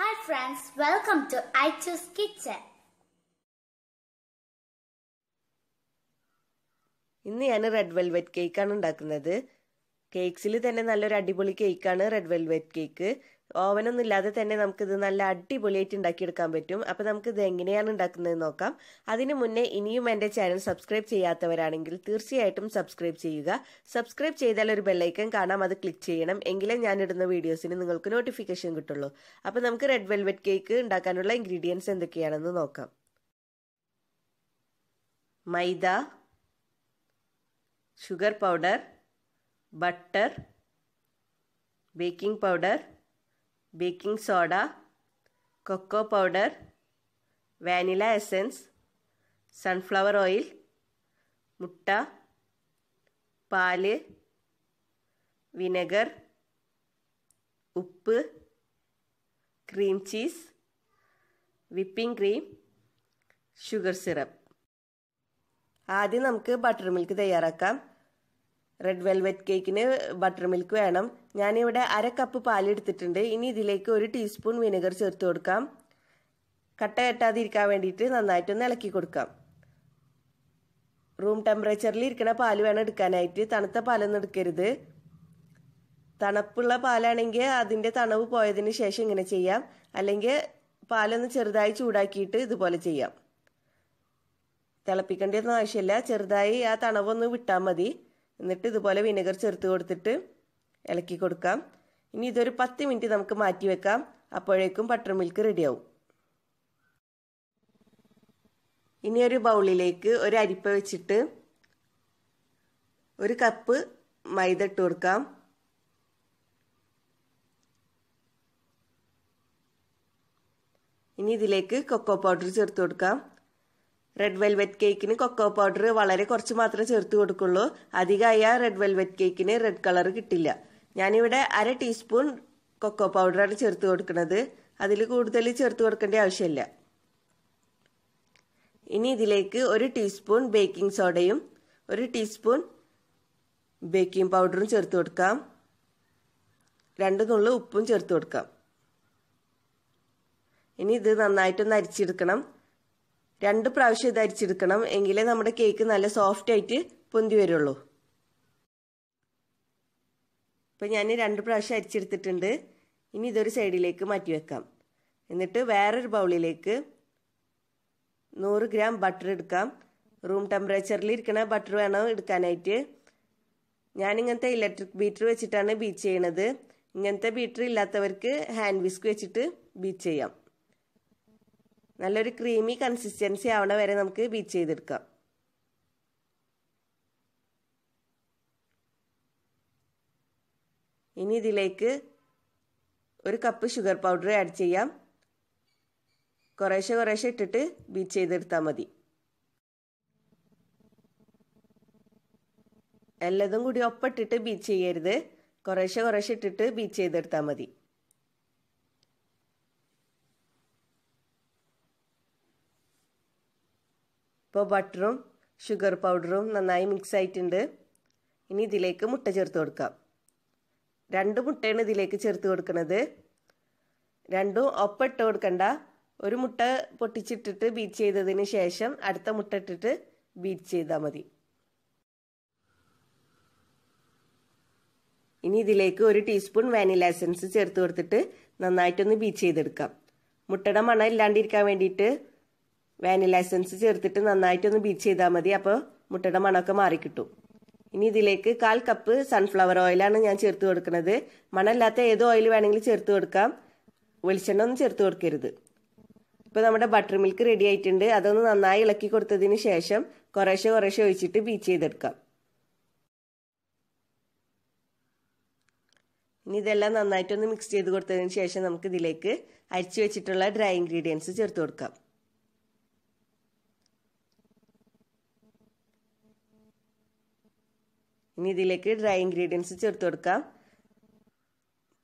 hi friends welcome to I choose kitchen ഇന്ന് ഞാൻ red velvet കേക്കാണ് ഉണ്ടാക്കുന്നത് കേക്ക്സിൽ തന്നെ നല്ലൊരു അടിപൊളി കേക്കാണ് റെഡ് വെൽവെറ്റ് കേക്ക് ഓവനൊന്നും ഇല്ലാതെ തന്നെ നമുക്കിത് നല്ല അടിപൊളിയായിട്ട് ഉണ്ടാക്കിയെടുക്കാൻ പറ്റും അപ്പോൾ ഇത് എങ്ങനെയാണ് ഉണ്ടാക്കുന്നത് നോക്കാം അതിനു മുന്നേ ഇനിയും എന്റെ ചാനൽ സബ്സ്ക്രൈബ് ചെയ്യാത്തവരാണെങ്കിൽ തീർച്ചയായിട്ടും സബ്സ്ക്രൈബ് ചെയ്യുക സബ്സ്ക്രൈബ് ചെയ്താൽ ഒരു ബെല്ലൈക്കൻ കാണാം അത് ക്ലിക്ക് ചെയ്യണം എങ്കിലേ ഞാൻ ഇടുന്ന വീഡിയോസിന് നിങ്ങൾക്ക് നോട്ടിഫിക്കേഷൻ കിട്ടുള്ളൂ അപ്പോൾ നമുക്ക് റെഡ് വെൽവെറ്റ് കേക്ക് ഉണ്ടാക്കാനുള്ള ഇൻഗ്രീഡിയൻസ് എന്തൊക്കെയാണെന്ന് നോക്കാം maida sugar powder butter baking powder baking soda cocoa powder vanilla essence sunflower oil മുട്ട പാല് വിനെഗർ ഉപ്പ് cream cheese whipping cream sugar syrup ആദ്യം നമുക്ക് ബട്ടർ മിൽക്ക് തയ്യാറാക്കാം റെഡ് വെൽവെറ്റ് കേക്കിന് ബട്ടർ മിൽക്ക് വേണം ഞാനിവിടെ അര കപ്പ് പാലെടുത്തിട്ടുണ്ട് ഇനി ഇതിലേക്ക് ഒരു ടീസ്പൂൺ വിനെഗർ ചേർത്ത് കൊടുക്കാം കട്ട കെട്ടാതിരിക്കാൻ വേണ്ടിയിട്ട് നന്നായിട്ടൊന്ന് ഇളക്കി കൊടുക്കാം റൂം ടെമ്പറേച്ചറിൽ ഇരിക്കുന്ന പാൽ വേണം എടുക്കാനായിട്ട് തണുത്ത പാലൊന്നും എടുക്കരുത് തണുപ്പുള്ള പാലാണെങ്കിൽ അതിൻ്റെ തണവ് പോയതിന് ശേഷം ഇങ്ങനെ ചെയ്യാം അല്ലെങ്കിൽ പാലൊന്ന് ചെറുതായി ചൂടാക്കിയിട്ട് ഇതുപോലെ ചെയ്യാം തിളപ്പിക്കേണ്ടതൊന്നും ആവശ്യമില്ല ചെറുതായി ആ തണവൊന്ന് വിട്ടാൽ മതി എന്നിട്ട് ഇതുപോലെ വിനെഗർ ചേർത്ത് കൊടുത്തിട്ട് ഇളക്കി കൊടുക്കാം ഇനി ഇതൊരു പത്ത് മിനിറ്റ് നമുക്ക് മാറ്റി വെക്കാം അപ്പോഴേക്കും ബട്ടർ മിൽക്ക് റെഡിയാവും ഇനി ഒരു ബൗളിലേക്ക് ഒരു അരിപ്പ വെച്ചിട്ട് ഒരു കപ്പ് മൈദ ഇട്ട് കൊടുക്കാം ഇനി ഇതിലേക്ക് കൊക്കോ പൗഡർ ചേർത്ത് കൊടുക്കാം റെഡ് വെൽവെറ്റ് കേക്കിന് കൊക്കോ പൗഡർ വളരെ കുറച്ച് മാത്രമേ ചേർത്ത് കൊടുക്കുള്ളൂ അധികമായ റെഡ് വെൽവെറ്റ് കേക്കിന് റെഡ് കളർ കിട്ടില്ല ഞാനിവിടെ അര ടീസ്പൂൺ കൊക്കോ പൗഡറാണ് ചേർത്ത് കൊടുക്കുന്നത് അതിൽ കൂടുതൽ ചേർത്ത് കൊടുക്കേണ്ട ആവശ്യമില്ല ഇനി ഇതിലേക്ക് ഒരു ടീസ്പൂൺ ബേക്കിംഗ് സോഡയും ഒരു ടീസ്പൂൺ ബേക്കിംഗ് പൗഡറും ചേർത്ത് കൊടുക്കാം രണ്ട് നുള്ളു ഉപ്പും ചേർത്ത് കൊടുക്കാം ഇനി ഇത് നന്നായിട്ടൊന്ന് അരിച്ചെടുക്കണം രണ്ട് പ്രാവശ്യം ഇത് അരിച്ചെടുക്കണം എങ്കിലേ നമ്മുടെ കേക്ക് നല്ല സോഫ്റ്റ് ആയിട്ട് പൊന്തി വരുള്ളൂ ഇപ്പോൾ ഞാൻ രണ്ട് പ്രാവശ്യം അരിച്ചെടുത്തിട്ടുണ്ട് ഇനി ഇതൊരു സൈഡിലേക്ക് മാറ്റി വെക്കാം എന്നിട്ട് വേറൊരു ബൗളിലേക്ക് നൂറ് ഗ്രാം ബട്ടർ എടുക്കാം റൂം ടെമ്പറേച്ചറിൽ ഇരിക്കുന്ന ബട്ടർ വേണം എടുക്കാനായിട്ട് ഞാനിങ്ങനത്തെ ഇലക്ട്രിക് ബീറ്റർ വെച്ചിട്ടാണ് ബീറ്റ് ചെയ്യണത് ഇങ്ങനത്തെ ബീറ്റർ ഇല്ലാത്തവർക്ക് ഹാൻഡ് വിസ്ക് വെച്ചിട്ട് ബീറ്റ് ചെയ്യാം നല്ലൊരു ക്രീമി കൺസിസ്റ്റൻസി ആവണ വരെ നമുക്ക് ബീറ്റ് ചെയ്തെടുക്കാം ഇനി ഇതിലേക്ക് ഒരു കപ്പ് ഷുഗർ പൗഡർ ആഡ് ചെയ്യാം കുറേശ്ശെ കുറേശ്ശെ ഇട്ടിട്ട് ബീറ്റ് ചെയ്തെടുത്താൽ മതി എല്ലതും കൂടി ഒപ്പിട്ടിട്ട് ബീറ്റ് ചെയ്യരുത് കുറേശ്ശെ കുറേശ്ശെ ഇട്ടിട്ട് ബീറ്റ് ചെയ്തെടുത്താൽ മതി ഇപ്പോൾ ബട്ടറും ഷുഗർ പൗഡറും നന്നായി മിക്സ് ആയിട്ടുണ്ട് ഇനി ഇതിലേക്ക് മുട്ട ചേർത്ത് കൊടുക്കാം രണ്ട് മുട്ടയാണ് ഇതിലേക്ക് ചേർത്ത് കൊടുക്കുന്നത് രണ്ടും ഒപ്പം ഇട്ട് കൊടുക്കണ്ട ഒരു മുട്ട പൊട്ടിച്ചിട്ടിട്ട് ബീറ്റ് ചെയ്തതിന് ശേഷം അടുത്ത മുട്ട ഇട്ടിട്ട് ബീറ്റ് ചെയ്താൽ മതി ഇനി ഇതിലേക്ക് ഒരു ടീസ്പൂൺ വാനില എസൻസ് ചേർത്ത് കൊടുത്തിട്ട് നന്നായിട്ടൊന്ന് ബീറ്റ് ചെയ്തെടുക്കാം മുട്ടയുടെ മണം ഇല്ലാണ്ടിരിക്കാൻ വേണ്ടിയിട്ട് വാനില എസൻസ് ചേർത്തിട്ട് നന്നായിട്ടൊന്ന് ബീറ്റ് ചെയ്താൽ മതി അപ്പോൾ മുട്ടയുടെ മണമൊക്കെ മാറിക്കിട്ടും ഇനി ഇതിലേക്ക് കാൽ കപ്പ് സൺഫ്ലവർ ഓയിലാണ് ഞാൻ ചേർത്ത് കൊടുക്കുന്നത് മണമില്ലാത്ത ഏത് ഓയിൽ വേണമെങ്കിലും ചേർത്ത് കൊടുക്കാം വെളിച്ചെണ്ണ ഒന്നും ചേർത്ത് കൊടുക്കരുത് ഇപ്പോൾ നമ്മുടെ ബട്ടർ മിൽക്ക് റെഡി ആയിട്ടുണ്ട് അതൊന്ന് നന്നായി ഇളക്കി കൊടുത്തതിന് ശേഷം കുറേശ്ശെ കുറേശ്ശെ ഒഴിച്ചിട്ട് ബീച്ച് ചെയ്തെടുക്കാം ഇനി ഇതെല്ലാം നന്നായിട്ടൊന്ന് മിക്സ് ചെയ്ത് കൊടുത്തതിന് ശേഷം നമുക്ക് ഇതിലേക്ക് അരിച്ചു വെച്ചിട്ടുള്ള ഡ്രൈ ഇൻഗ്രീഡിയൻസ് ചേർത്ത് കൊടുക്കാം ഇനി ഇതിലേക്ക് ഡ്രൈ ഇൻഗ്രീഡിയൻസ് ചേർത്ത് കൊടുക്കാം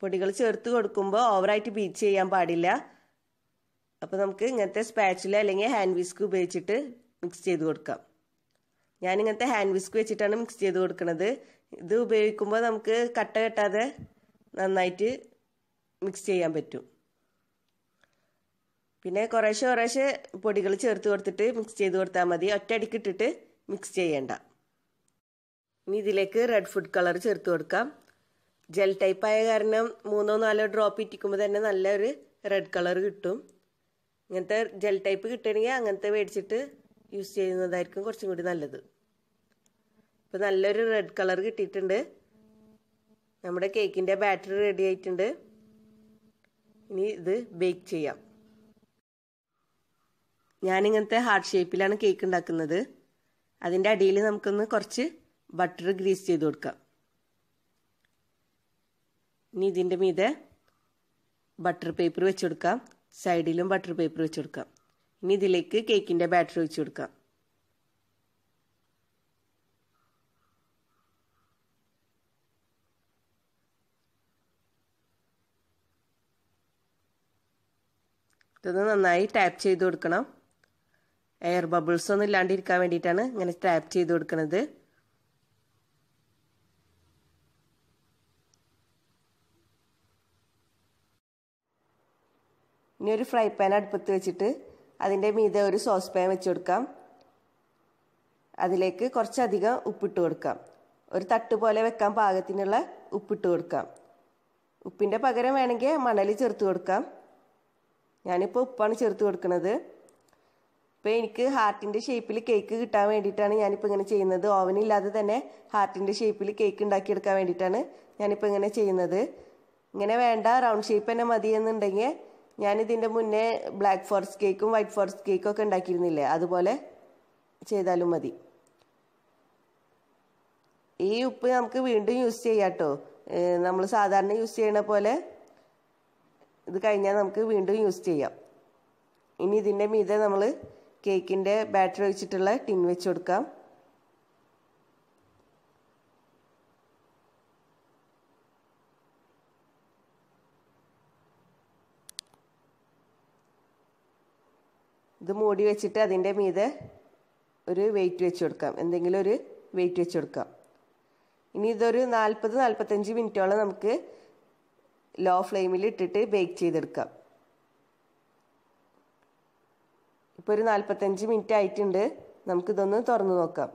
പൊടികൾ ചേർത്ത് കൊടുക്കുമ്പോൾ ഓവറായിട്ട് ബീച്ച് ചെയ്യാൻ പാടില്ല അപ്പോൾ നമുക്ക് ഇങ്ങനത്തെ സ്പാച്ചുല അല്ലെങ്കിൽ ഹാൻഡ് വിസ്ക് ഉപയോഗിച്ചിട്ട് മിക്സ് ചെയ്ത് കൊടുക്കാം ഞാൻ ഹാൻഡ് വിസ്ക് വെച്ചിട്ടാണ് മിക്സ് ചെയ്ത് കൊടുക്കുന്നത് ഇത് ഉപയോഗിക്കുമ്പോൾ നമുക്ക് കട്ട കെട്ടാതെ നന്നായിട്ട് മിക്സ് ചെയ്യാൻ പറ്റും പിന്നെ കുറേശ്ശെ കുറേശ്ശെ പൊടികൾ ചേർത്ത് കൊടുത്തിട്ട് മിക്സ് ചെയ്ത് കൊടുത്താൽ മതി ഒറ്റയടിക്കിട്ടിട്ട് മിക്സ് ചെയ്യേണ്ട ഇനി ഇതിലേക്ക് റെഡ് ഫുഡ് കളർ ചേർത്ത് കൊടുക്കാം ജെൽ ടൈപ്പ് ആയ കാരണം മൂന്നോ നാലോ ഡ്രോപ്പ് ഇറ്റിക്കുമ്പോൾ തന്നെ നല്ലൊരു റെഡ് കളർ കിട്ടും ഇങ്ങനത്തെ ജെൽ ടൈപ്പ് കിട്ടണമെങ്കിൽ അങ്ങനത്തെ മേടിച്ചിട്ട് യൂസ് ചെയ്യുന്നതായിരിക്കും കുറച്ചും കൂടി നല്ലത് ഇപ്പോൾ നല്ലൊരു റെഡ് കളർ കിട്ടിയിട്ടുണ്ട് നമ്മുടെ കേക്കിൻ്റെ ബാറ്ററി റെഡി ആയിട്ടുണ്ട് ഇനി ഇത് ബേക്ക് ചെയ്യാം ഞാനിങ്ങനത്തെ ഹാർട്ട് ഷേപ്പിലാണ് കേക്ക് ഉണ്ടാക്കുന്നത് അതിൻ്റെ അടിയിൽ നമുക്കൊന്ന് കുറച്ച് ബട്ടർ ഗ്രീസ് ചെയ്ത് കൊടുക്കാം ഇനി ഇതിൻ്റെ മീതെ ബട്ടർ പേപ്പർ വെച്ച് കൊടുക്കാം സൈഡിലും ബട്ടർ പേപ്പർ വെച്ച് കൊടുക്കാം ഇനി ഇതിലേക്ക് കേക്കിൻ്റെ ബാറ്റർ വെച്ച് കൊടുക്കാം ഇതൊന്ന് നന്നായി ടാപ്പ് ചെയ്ത് കൊടുക്കണം എയർ ബബിൾസ് ഒന്നും ഇല്ലാണ്ടിരിക്കാൻ വേണ്ടിയിട്ടാണ് ഇങ്ങനെ ടാപ്പ് ചെയ്ത് കൊടുക്കുന്നത് ഇനി ഒരു ഫ്രൈ പാൻ അടുപ്പത്ത് വെച്ചിട്ട് അതിൻ്റെ മീതെ ഒരു സോസ് പാൻ വെച്ച് കൊടുക്കാം അതിലേക്ക് കുറച്ചധികം ഉപ്പിട്ട് കൊടുക്കാം ഒരു തട്ട് പോലെ വെക്കാൻ പാകത്തിനുള്ള ഉപ്പിട്ട് കൊടുക്കാം ഉപ്പിൻ്റെ പകരം വേണമെങ്കിൽ മണൽ ചേർത്ത് കൊടുക്കാം ഞാനിപ്പോൾ ഉപ്പാണ് ചേർത്ത് കൊടുക്കുന്നത് ഇപ്പോൾ എനിക്ക് ഹാർട്ടിൻ്റെ ഷേപ്പിൽ കേക്ക് കിട്ടാൻ വേണ്ടിയിട്ടാണ് ഞാനിപ്പോൾ ഇങ്ങനെ ചെയ്യുന്നത് ഓവനില്ലാതെ തന്നെ ഹാർട്ടിൻ്റെ ഷേപ്പിൽ കേക്ക് ഉണ്ടാക്കിയെടുക്കാൻ വേണ്ടിയിട്ടാണ് ഞാനിപ്പോൾ ഇങ്ങനെ ചെയ്യുന്നത് ഇങ്ങനെ വേണ്ട റൗണ്ട് ഷേപ്പ് തന്നെ മതിയെന്നുണ്ടെങ്കിൽ ഞാനിതിൻ്റെ മുന്നേ ബ്ലാക്ക് ഫോറസ്റ്റ് കേക്കും വൈറ്റ് ഫോറസ്റ്റ് കേക്കും ഒക്കെ ഉണ്ടാക്കിയിരുന്നില്ലേ അതുപോലെ ചെയ്താലും മതി ഈ ഉപ്പ് നമുക്ക് വീണ്ടും യൂസ് ചെയ്യാം കേട്ടോ നമ്മൾ സാധാരണ യൂസ് ചെയ്യണ പോലെ ഇത് കഴിഞ്ഞാൽ നമുക്ക് വീണ്ടും യൂസ് ചെയ്യാം ഇനി ഇതിൻ്റെ മീതെ നമ്മൾ കേക്കിൻ്റെ ബാറ്ററി വെച്ചിട്ടുള്ള ടിൻ വെച്ച് കൊടുക്കാം ഇത് മൂടി വെച്ചിട്ട് അതിൻ്റെ മീതെ ഒരു വെയിറ്റ് വെച്ച് കൊടുക്കാം എന്തെങ്കിലും ഒരു വെയിറ്റ് വെച്ച് കൊടുക്കാം ഇനി ഇതൊരു നാൽപ്പത് നാൽപ്പത്തഞ്ച് മിനിറ്റോളം നമുക്ക് ലോ ഫ്ലെയിമിൽ ഇട്ടിട്ട് ബേക്ക് ചെയ്തെടുക്കാം ഇപ്പൊ ഒരു നാൽപ്പത്തഞ്ച് മിനിറ്റ് ആയിട്ടുണ്ട് നമുക്ക് ഇതൊന്ന് തുറന്നു നോക്കാം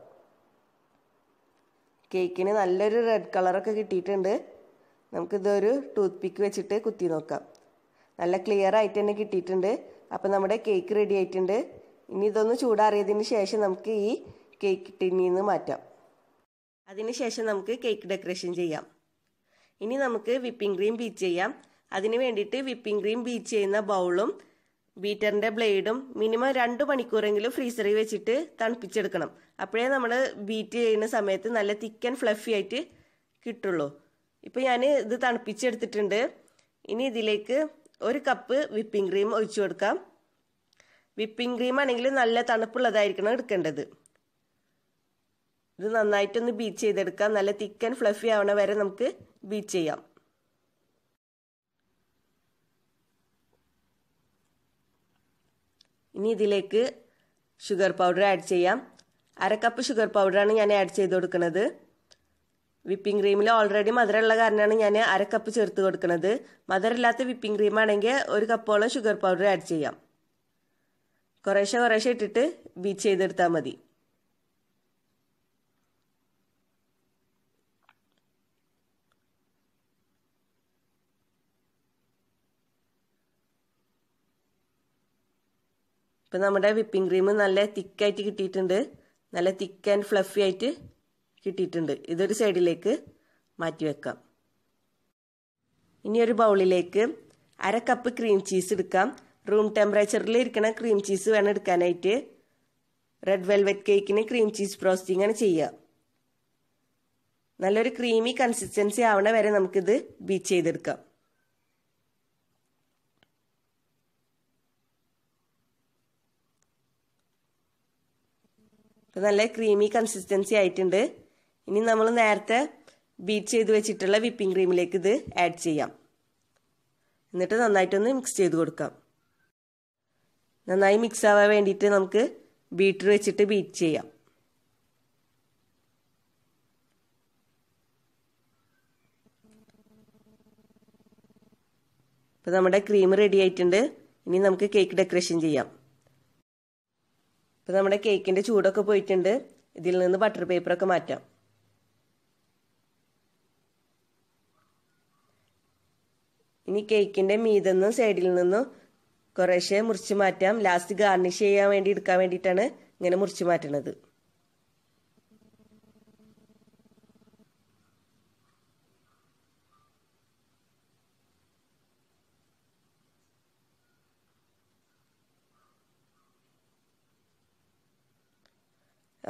കേക്കിന് നല്ലൊരു റെഡ് കളറൊക്കെ കിട്ടിയിട്ടുണ്ട് നമുക്കിതൊരു ടൂത്ത് പിക്ക് വെച്ചിട്ട് കുത്തി നോക്കാം നല്ല ക്ലിയർ ആയിട്ട് തന്നെ കിട്ടിയിട്ടുണ്ട് അപ്പോൾ നമ്മുടെ കേക്ക് റെഡി ആയിട്ടുണ്ട് ഇനി ഇതൊന്ന് ചൂടാറിയതിന് ശേഷം നമുക്ക് ഈ കേക്ക് ടിന്നിൽ നിന്ന് മാറ്റാം അതിനുശേഷം നമുക്ക് കേക്ക് ഡെക്കറേഷൻ ചെയ്യാം ഇനി നമുക്ക് വിപ്പിംഗ് ക്രീം ബീറ്റ് ചെയ്യാം അതിന് വേണ്ടിയിട്ട് വിപ്പിംഗ് ക്രീം ബീറ്റ് ചെയ്യുന്ന ബൗളും ബീറ്ററിൻ്റെ ബ്ലേഡും മിനിമം രണ്ട് മണിക്കൂറെങ്കിലും ഫ്രീസറിൽ വെച്ചിട്ട് തണുപ്പിച്ചെടുക്കണം അപ്പോഴേ നമ്മൾ ബീറ്റ് ചെയ്യുന്ന സമയത്ത് നല്ല തിക്കൻ ഫ്ലഫി ആയിട്ട് കിട്ടുള്ളൂ ഇപ്പോൾ ഞാൻ ഇത് തണുപ്പിച്ചെടുത്തിട്ടുണ്ട് ഇനി ഇതിലേക്ക് ഒരു കപ്പ് വിപ്പിംഗ് ക്രീം ഒഴിച്ചു കൊടുക്കാം വിപ്പിംഗ് ക്രീം ആണെങ്കിൽ നല്ല തണുപ്പുള്ളതായിരിക്കണം എടുക്കേണ്ടത് ഇത് നന്നായിട്ടൊന്ന് ബീച്ച് ചെയ്തെടുക്കാം നല്ല തിക്കൻ ഫ്ലഫി ആവണ വരെ നമുക്ക് ബീച്ച് ചെയ്യാം ഇനി ഇതിലേക്ക് ഷുഗർ പൗഡർ ആഡ് ചെയ്യാം അര കപ്പ് ഷുഗർ പൗഡറാണ് ഞാൻ ആഡ് ചെയ്ത് കൊടുക്കുന്നത് വിപ്പിംഗ് ക്രീമിൽ ഓൾറെഡി മധുരമുള്ള കാരണമാണ് ഞാൻ അര കപ്പ് ചേർത്ത് കൊടുക്കുന്നത് മധുരമില്ലാത്ത വിപ്പിംഗ് ക്രീം ആണെങ്കിൽ ഒരു കപ്പോളം ഷുഗർ പൗഡർ ആഡ് ചെയ്യാം കുറേശ്ശെ കുറേശ്ശെ ഇട്ടിട്ട് ബീച്ച് ചെയ്തെടുത്താൽ മതി ഇപ്പം നമ്മുടെ വിപ്പിംഗ് ക്രീം നല്ല തിക്കായിട്ട് കിട്ടിയിട്ടുണ്ട് നല്ല തിക്ക് ആൻഡ് ഫ്ലഫി ആയിട്ട് കിട്ടിയിട്ടുണ്ട് ഇതൊരു സൈഡിലേക്ക് മാറ്റി വെക്കാം ഇനി ഒരു ബൗളിലേക്ക് അര കപ്പ് ക്രീം ചീസ് എടുക്കാം റൂം ടെമ്പറേച്ചറിൽ ഇരിക്കണ ക്രീം ചീസ് വേണം എടുക്കാനായിട്ട് റെഡ് വെൽവെറ്റ് കേക്കിന് ക്രീം ചീസ് ഫ്രോസ്റ്റിംഗ് ആണ് ചെയ്യുക നല്ലൊരു ക്രീമി കൺസിസ്റ്റൻസി ആവണ വരെ നമുക്കിത് ബീച്ച് ചെയ്തെടുക്കാം നല്ല ക്രീമി കൺസിസ്റ്റൻസി ആയിട്ടുണ്ട് ഇനി നമ്മൾ നേരത്തെ ബീറ്റ് ചെയ്ത് വെച്ചിട്ടുള്ള വിപ്പിംഗ് ക്രീമിലേക്ക് ഇത് ആഡ് ചെയ്യാം എന്നിട്ട് നന്നായിട്ടൊന്ന് മിക്സ് ചെയ്ത് കൊടുക്കാം നന്നായി മിക്സ് ആവാൻ വേണ്ടിയിട്ട് നമുക്ക് ബീറ്റർ വെച്ചിട്ട് ബീറ്റ് ചെയ്യാം ഇപ്പൊ നമ്മുടെ ക്രീം റെഡി ആയിട്ടുണ്ട് ഇനി നമുക്ക് കേക്ക് ഡെക്കറേഷൻ ചെയ്യാം ഇപ്പൊ നമ്മുടെ കേക്കിൻ്റെ ചൂടൊക്കെ പോയിട്ടുണ്ട് ഇതിൽ നിന്ന് ബട്ടർ പേപ്പറൊക്കെ മാറ്റാം ഇനി കേക്കിൻ്റെ മീതെന്നും സൈഡിൽ നിന്നും കുറേശ്ശെ മുറിച്ച് മാറ്റാം ലാസ്റ്റ് ഗാർണിഷ് ചെയ്യാൻ വേണ്ടി എടുക്കാൻ വേണ്ടിയിട്ടാണ് ഇങ്ങനെ മുറിച്ച് മാറ്റണത്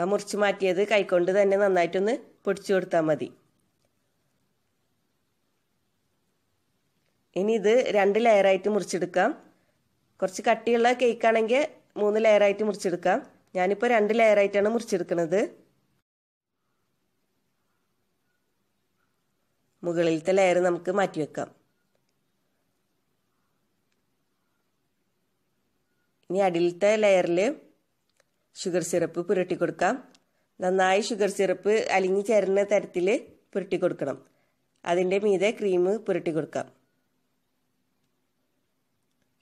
മുറിച്ച് മാറ്റിയത് കൈകൊണ്ട് തന്നെ നന്നായിട്ടൊന്ന് പൊടിച്ചു കൊടുത്താൽ മതി ഇനി ഇത് രണ്ട് ലെയറായിട്ട് മുറിച്ചെടുക്കാം കുറച്ച് കട്ടിയുള്ള കേക്കാണെങ്കിൽ മൂന്ന് ലെയറായിട്ട് മുറിച്ചെടുക്കാം ഞാനിപ്പോൾ രണ്ട് ലെയറായിട്ടാണ് മുറിച്ചെടുക്കുന്നത് മുകളിലത്തെ ലെയർ നമുക്ക് മാറ്റിവെക്കാം ഇനി അടിയിലത്തെ ലെയറിൽ ഷുഗർ സിറപ്പ് പുരട്ടി കൊടുക്കാം നന്നായി ഷുഗർ സിറപ്പ് അലിഞ്ഞു ചേരുന്ന തരത്തിൽ പുരട്ടി കൊടുക്കണം അതിൻ്റെ മീതെ ക്രീം പുരട്ടി കൊടുക്കാം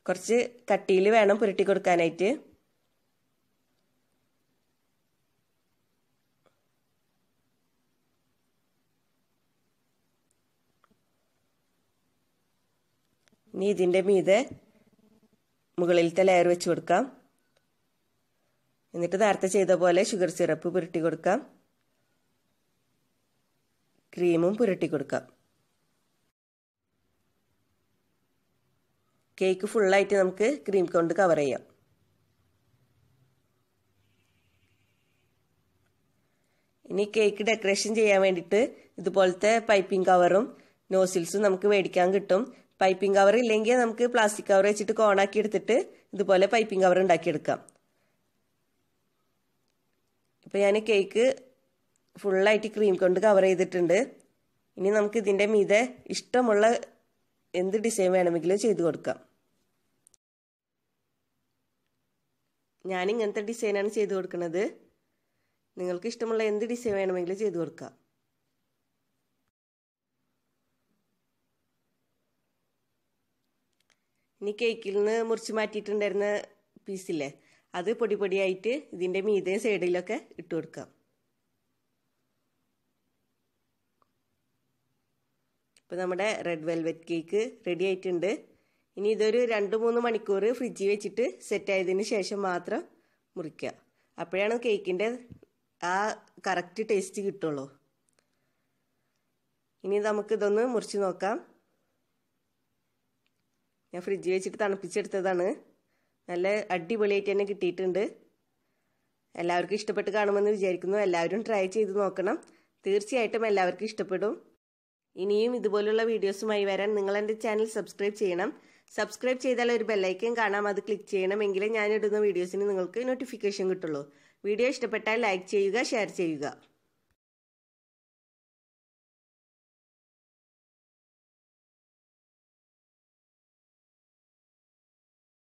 കുറച്ച് കട്ടിയിൽ വേണം പുരട്ടി കൊടുക്കാനായിട്ട് ഇനി ഇതിൻ്റെ മീതെ മുകളിലത്തെ ലെയർ വെച്ച് കൊടുക്കാം എന്നിട്ട് നേരത്തെ ചെയ്ത പോലെ ഷുഗർ സിറപ്പ് പുരട്ടി കൊടുക്കാം ക്രീമും പുരട്ടി കൊടുക്കാം കേക്ക് ഫുള്ളായിട്ട് നമുക്ക് ക്രീം കൊണ്ട് കവർ ചെയ്യാം ഇനി കേക്ക് ഡെക്കറേഷൻ ചെയ്യാൻ വേണ്ടിയിട്ട് ഇതുപോലത്തെ പൈപ്പിംഗ് കവറും നോസിൽസും നമുക്ക് മേടിക്കാൻ കിട്ടും പൈപ്പിംഗ് കവർ ഇല്ലെങ്കിൽ നമുക്ക് പ്ലാസ്റ്റിക് കവർ വെച്ചിട്ട് കോണാക്കി എടുത്തിട്ട് ഇതുപോലെ പൈപ്പിംഗ് കവർ ഉണ്ടാക്കിയെടുക്കാം ഇപ്പോൾ ഞാൻ കേക്ക് ഫുള്ളായിട്ട് ക്രീം കൊണ്ട് കവർ ചെയ്തിട്ടുണ്ട് ഇനി നമുക്ക് ഇതിൻ്റെ മീതെ ഇഷ്ടമുള്ള എന്ത് ഡിസൈൻ വേണമെങ്കിലും ചെയ്തു കൊടുക്കാം ഞാൻ ഇങ്ങനത്തെ ഡിസൈനാണ് ചെയ്തു കൊടുക്കുന്നത് നിങ്ങൾക്ക് ഇഷ്ടമുള്ള എന്ത് ഡിസൈൻ വേണമെങ്കിലും ചെയ്തു കൊടുക്കാം ഇനി കേക്കിൽ നിന്ന് മുറിച്ച് മാറ്റിയിട്ടുണ്ടായിരുന്ന പീസില്ലേ അത് പൊടി പൊടിയായിട്ട് ഇതിൻ്റെ മീതെ സൈഡിലൊക്കെ ഇട്ട് കൊടുക്കാം ഇപ്പം നമ്മുടെ റെഡ് വെൽവെറ്റ് കേക്ക് റെഡി ആയിട്ടുണ്ട് ഇനി ഇതൊരു രണ്ട് മൂന്ന് മണിക്കൂർ ഫ്രിഡ്ജിൽ വെച്ചിട്ട് സെറ്റ് ആയതിന് ശേഷം മാത്രം മുറിക്കുക അപ്പോഴാണ് കേക്കിൻ്റെ ആ കറക്റ്റ് ടേസ്റ്റ് കിട്ടുള്ളൂ ഇനി നമുക്ക് മുറിച്ച് നോക്കാം ഞാൻ ഫ്രിഡ്ജിൽ വെച്ചിട്ട് തണുപ്പിച്ചെടുത്തതാണ് നല്ല അടിപൊളിയായിട്ട് തന്നെ കിട്ടിയിട്ടുണ്ട് എല്ലാവർക്കും ഇഷ്ടപ്പെട്ട് കാണുമെന്ന് വിചാരിക്കുന്നു എല്ലാവരും ട്രൈ ചെയ്ത് നോക്കണം തീർച്ചയായിട്ടും എല്ലാവർക്കും ഇഷ്ടപ്പെടും ഇനിയും ഇതുപോലുള്ള വീഡിയോസുമായി വരാൻ നിങ്ങൾ എൻ്റെ ചാനൽ സബ്സ്ക്രൈബ് ചെയ്യണം സബ്സ്ക്രൈബ് ചെയ്താൽ ഒരു ബെല്ലൈക്കൻ കാണാം അത് ക്ലിക്ക് ചെയ്യണമെങ്കിൽ ഞാനിടുന്ന വീഡിയോസിന് നിങ്ങൾക്ക് നോട്ടിഫിക്കേഷൻ കിട്ടുള്ളൂ വീഡിയോ ഇഷ്ടപ്പെട്ടാൽ ലൈക്ക് ചെയ്യുക ഷെയർ ചെയ്യുക